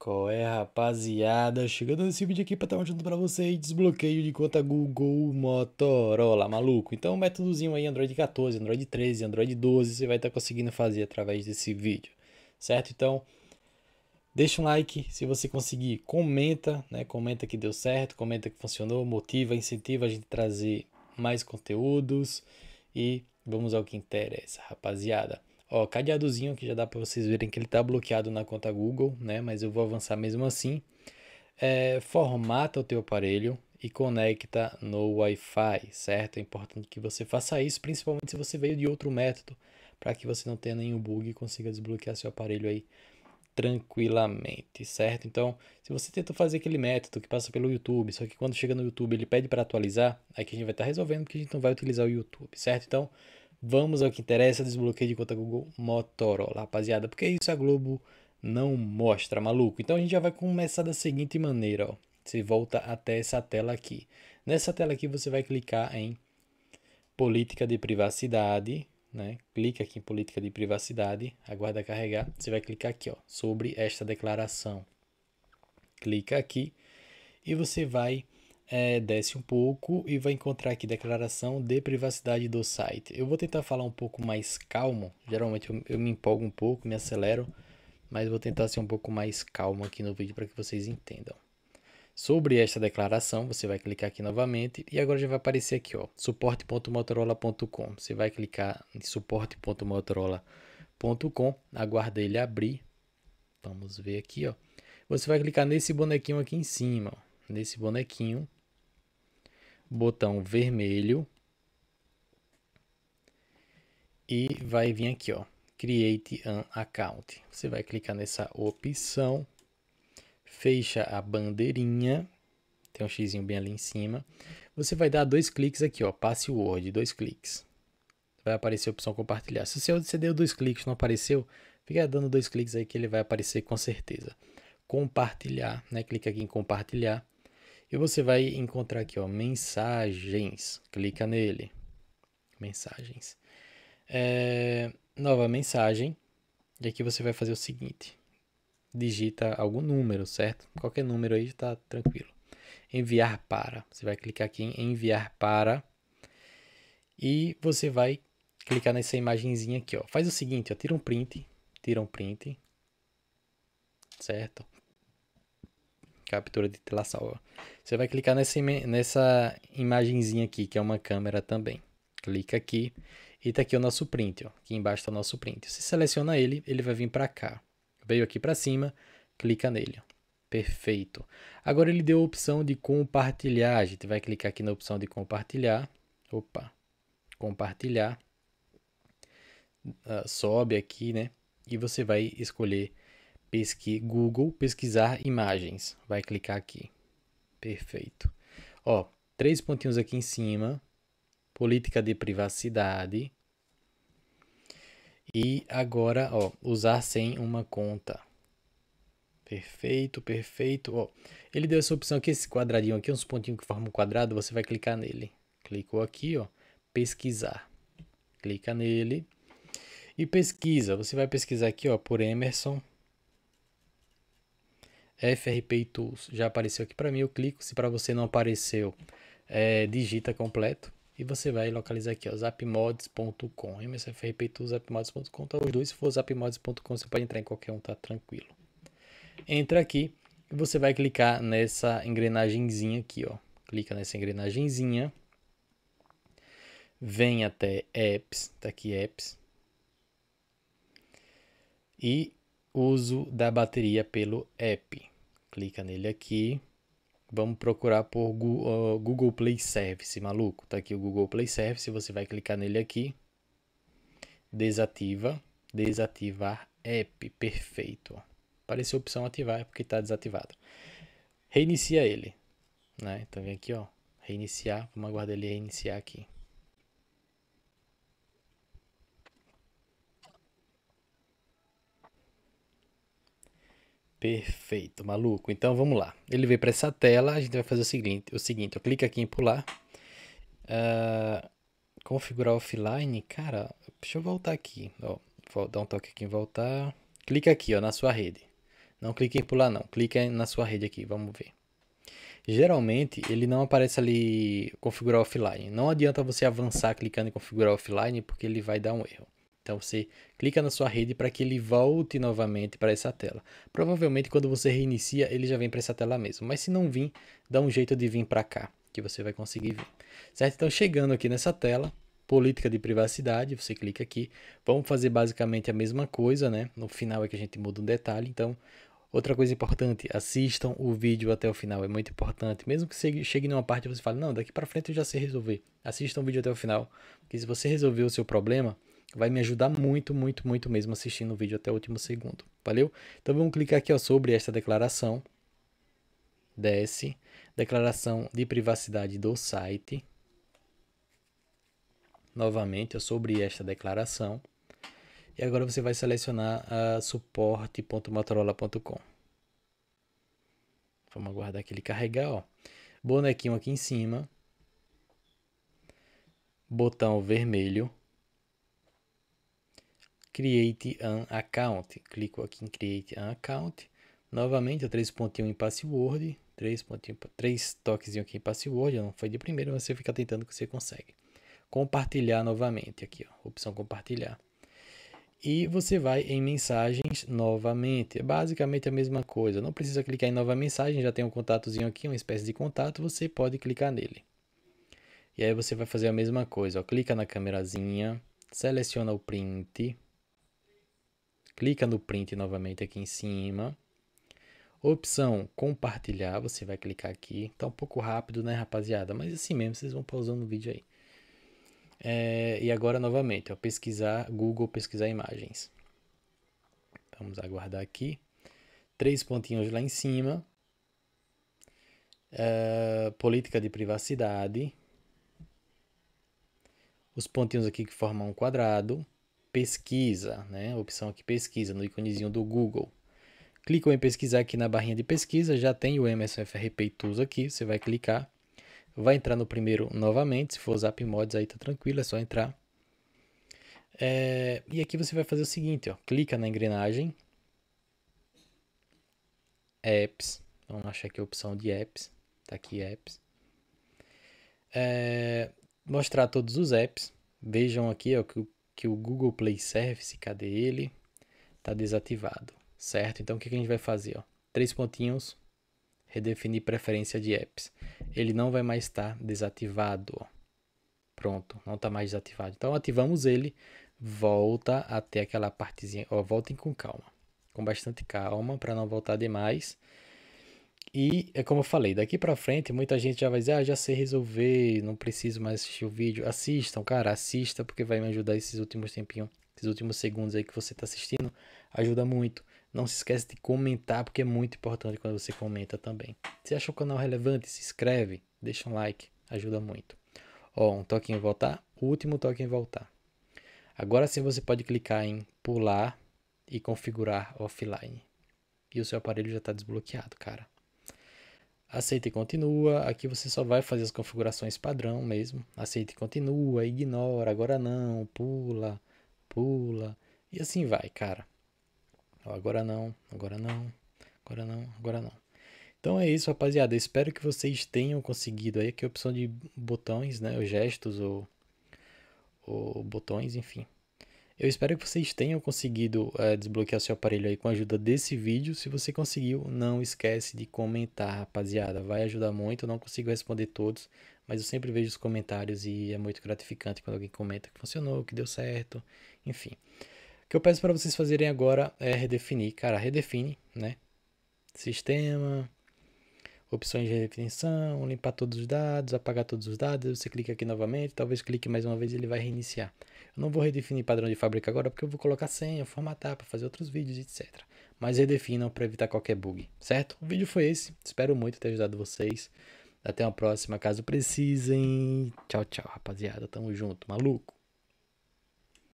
Qual é, rapaziada? Chegando nesse vídeo aqui para estar tá mostrando para vocês desbloqueio de conta Google Motorola, maluco. Então, métodozinho aí Android 14, Android 13, Android 12, você vai estar tá conseguindo fazer através desse vídeo, certo? Então, deixa um like se você conseguir, comenta, né? Comenta que deu certo, comenta que funcionou, motiva, incentiva a gente a trazer mais conteúdos e vamos ao que interessa, rapaziada. Ó, cadeadozinho que já dá para vocês verem que ele está bloqueado na conta Google, né? Mas eu vou avançar mesmo assim. É, formata o teu aparelho e conecta no Wi-Fi, certo? É importante que você faça isso, principalmente se você veio de outro método, para que você não tenha nenhum bug e consiga desbloquear seu aparelho aí tranquilamente, certo? Então, se você tenta fazer aquele método que passa pelo YouTube, só que quando chega no YouTube ele pede para atualizar, aí que a gente vai estar tá resolvendo que a gente não vai utilizar o YouTube, certo? Então, Vamos ao que interessa, desbloqueio de conta Google Motorola, rapaziada, porque isso a Globo não mostra, maluco. Então a gente já vai começar da seguinte maneira, ó. Você volta até essa tela aqui. Nessa tela aqui você vai clicar em política de privacidade, né? Clica aqui em política de privacidade, aguarda carregar. Você vai clicar aqui, ó, sobre esta declaração. Clica aqui e você vai é, desce um pouco e vai encontrar aqui declaração de privacidade do site. Eu vou tentar falar um pouco mais calmo, geralmente eu, eu me empolgo um pouco, me acelero, mas vou tentar ser um pouco mais calmo aqui no vídeo para que vocês entendam. Sobre esta declaração, você vai clicar aqui novamente e agora já vai aparecer aqui, ó, suporte.motorola.com. Você vai clicar em suporte.motorola.com, aguarda ele abrir. Vamos ver aqui, ó. Você vai clicar nesse bonequinho aqui em cima, ó, nesse bonequinho botão vermelho e vai vir aqui, ó, Create an Account. Você vai clicar nessa opção, fecha a bandeirinha, tem um xizinho bem ali em cima. Você vai dar dois cliques aqui, ó, Password, dois cliques. Vai aparecer a opção compartilhar. Se você deu dois cliques não apareceu, fica dando dois cliques aí que ele vai aparecer com certeza. Compartilhar, né? Clica aqui em compartilhar e você vai encontrar aqui, ó, mensagens. Clica nele. Mensagens. É, nova mensagem. E aqui você vai fazer o seguinte. Digita algum número, certo? Qualquer número aí está tranquilo. Enviar para. Você vai clicar aqui em enviar para. E você vai clicar nessa imagenzinha aqui, ó. Faz o seguinte, ó, tira um print, tira um print, certo? captura de tela salva. Você vai clicar nessa, nessa imagenzinha aqui, que é uma câmera também. Clica aqui e tá aqui o nosso print, ó. Aqui embaixo tá o nosso print. Você seleciona ele, ele vai vir para cá. Veio aqui para cima, clica nele, ó. Perfeito. Agora ele deu a opção de compartilhar. A gente vai clicar aqui na opção de compartilhar. Opa. Compartilhar. Uh, sobe aqui, né? E você vai escolher pesqui, Google, pesquisar imagens. Vai clicar aqui. Perfeito. Ó, três pontinhos aqui em cima. Política de privacidade. E agora, ó, usar sem uma conta. Perfeito, perfeito. Ó, ele deu essa opção aqui, esse quadradinho aqui, uns pontinhos que formam um quadrado, você vai clicar nele. Clicou aqui, ó, pesquisar. Clica nele e pesquisa. Você vai pesquisar aqui, ó, por Emerson FRP Tools já apareceu aqui para mim, eu clico, se para você não apareceu, é, digita completo e você vai localizar aqui, zapmods.com, MSFRP Tools, zapmods.com, tá os dois, se for zapmods.com você pode entrar em qualquer um, tá tranquilo. Entra aqui e você vai clicar nessa engrenagemzinha aqui, ó, clica nessa engrenagemzinha, vem até apps, tá aqui apps, e uso da bateria pelo app. Clica nele aqui. Vamos procurar por Google Play Service, maluco. Tá aqui o Google Play Service, você vai clicar nele aqui. Desativa, desativar app, perfeito. Apareceu a opção ativar, é porque está desativado. Reinicia ele, né? Então vem aqui, ó, reiniciar, vamos aguardar ele reiniciar aqui. Perfeito, maluco. Então vamos lá. Ele veio para essa tela. A gente vai fazer o seguinte: o seguinte, eu clico aqui em pular. Uh, configurar offline. Cara, deixa eu voltar aqui. Ó, vou dar um toque aqui em voltar. Clica aqui ó, na sua rede. Não clique em pular, não. Clica na sua rede aqui. Vamos ver. Geralmente ele não aparece ali configurar offline. Não adianta você avançar clicando em configurar offline porque ele vai dar um erro. Então você clica na sua rede para que ele volte novamente para essa tela. Provavelmente quando você reinicia, ele já vem para essa tela mesmo. Mas se não vir, dá um jeito de vir para cá, que você vai conseguir vir. Certo? Então chegando aqui nessa tela, política de privacidade, você clica aqui. Vamos fazer basicamente a mesma coisa, né? No final é que a gente muda um detalhe, então... Outra coisa importante, assistam o vídeo até o final, é muito importante. Mesmo que você chegue numa parte e você fale, não, daqui para frente eu já sei resolver. Assistam o vídeo até o final, porque se você resolver o seu problema, Vai me ajudar muito, muito, muito mesmo assistindo o vídeo até o último segundo. Valeu? Então vamos clicar aqui ó, sobre esta declaração. Desce. Declaração de privacidade do site. Novamente, ó, sobre esta declaração. E agora você vai selecionar a ah, suporte.motorola.com. Vamos aguardar que ele carregar. Ó. Bonequinho aqui em cima. Botão vermelho Create an Account. Clico aqui em Create an Account. Novamente, três pontinhos em Password. Três, pontinho, três aqui em Password. Não foi de primeiro, mas você fica tentando que você consegue. Compartilhar novamente. Aqui, ó, opção compartilhar. E você vai em mensagens novamente. É basicamente a mesma coisa. Não precisa clicar em nova mensagem. Já tem um contatozinho aqui, uma espécie de contato. Você pode clicar nele. E aí você vai fazer a mesma coisa. Ó. Clica na câmerazinha. Seleciona o print clica no print novamente aqui em cima. Opção compartilhar, você vai clicar aqui. Tá um pouco rápido, né, rapaziada? Mas assim mesmo, vocês vão pausando o vídeo aí. É, e agora novamente, ó, pesquisar Google, pesquisar imagens. Vamos aguardar aqui. Três pontinhos lá em cima. É, política de privacidade. Os pontinhos aqui que formam um quadrado pesquisa, né? opção aqui pesquisa no íconezinho do Google. Clicam em pesquisar aqui na barrinha de pesquisa, já tem o Emerson FRP Tools aqui, você vai clicar, vai entrar no primeiro novamente, se for Zap Mods aí tá tranquilo, é só entrar. É, e aqui você vai fazer o seguinte, ó, clica na engrenagem, apps, vamos achar aqui a opção de apps, tá aqui apps. É, mostrar todos os apps, vejam aqui ó, que o que o Google Play Service, cadê ele? Está desativado, certo? Então o que a gente vai fazer? Ó? Três pontinhos, redefinir preferência de apps. Ele não vai mais estar tá desativado. Ó. Pronto, não está mais desativado. Então ativamos ele, volta até aquela partezinha, ó, voltem com calma, com bastante calma para não voltar demais. E é como eu falei, daqui pra frente muita gente já vai dizer, ah, já sei resolver, não preciso mais assistir o vídeo. Assistam, cara, assista porque vai me ajudar esses últimos tempinhos, esses últimos segundos aí que você tá assistindo, ajuda muito. Não se esquece de comentar, porque é muito importante quando você comenta também. Se achou o canal relevante, se inscreve, deixa um like, ajuda muito. Ó, um toque em voltar, o último toque em voltar. Agora sim você pode clicar em pular e configurar offline. E o seu aparelho já está desbloqueado, cara aceita e continua. Aqui você só vai fazer as configurações padrão mesmo. Aceita e continua, ignora, agora não, pula, pula. E assim vai, cara. Agora não, agora não, agora não, agora não. Então é isso, rapaziada. Espero que vocês tenham conseguido aí aqui a é opção de botões, né? Os gestos ou, ou botões, enfim. Eu espero que vocês tenham conseguido é, desbloquear seu aparelho aí com a ajuda desse vídeo. Se você conseguiu, não esquece de comentar, rapaziada. Vai ajudar muito, eu não consigo responder todos, mas eu sempre vejo os comentários e é muito gratificante quando alguém comenta que funcionou, que deu certo, enfim. O que eu peço para vocês fazerem agora é redefinir, cara, redefine, né? Sistema, opções de retenção, limpar todos os dados, apagar todos os dados, você clica aqui novamente, talvez clique mais uma vez e ele vai reiniciar. Eu não vou redefinir padrão de fábrica agora porque eu vou colocar senha, formatar para fazer outros vídeos, etc. Mas redefinam para evitar qualquer bug, certo? O vídeo foi esse, espero muito ter ajudado vocês. Até uma próxima, caso precisem. Tchau, tchau, rapaziada. Tamo junto, maluco.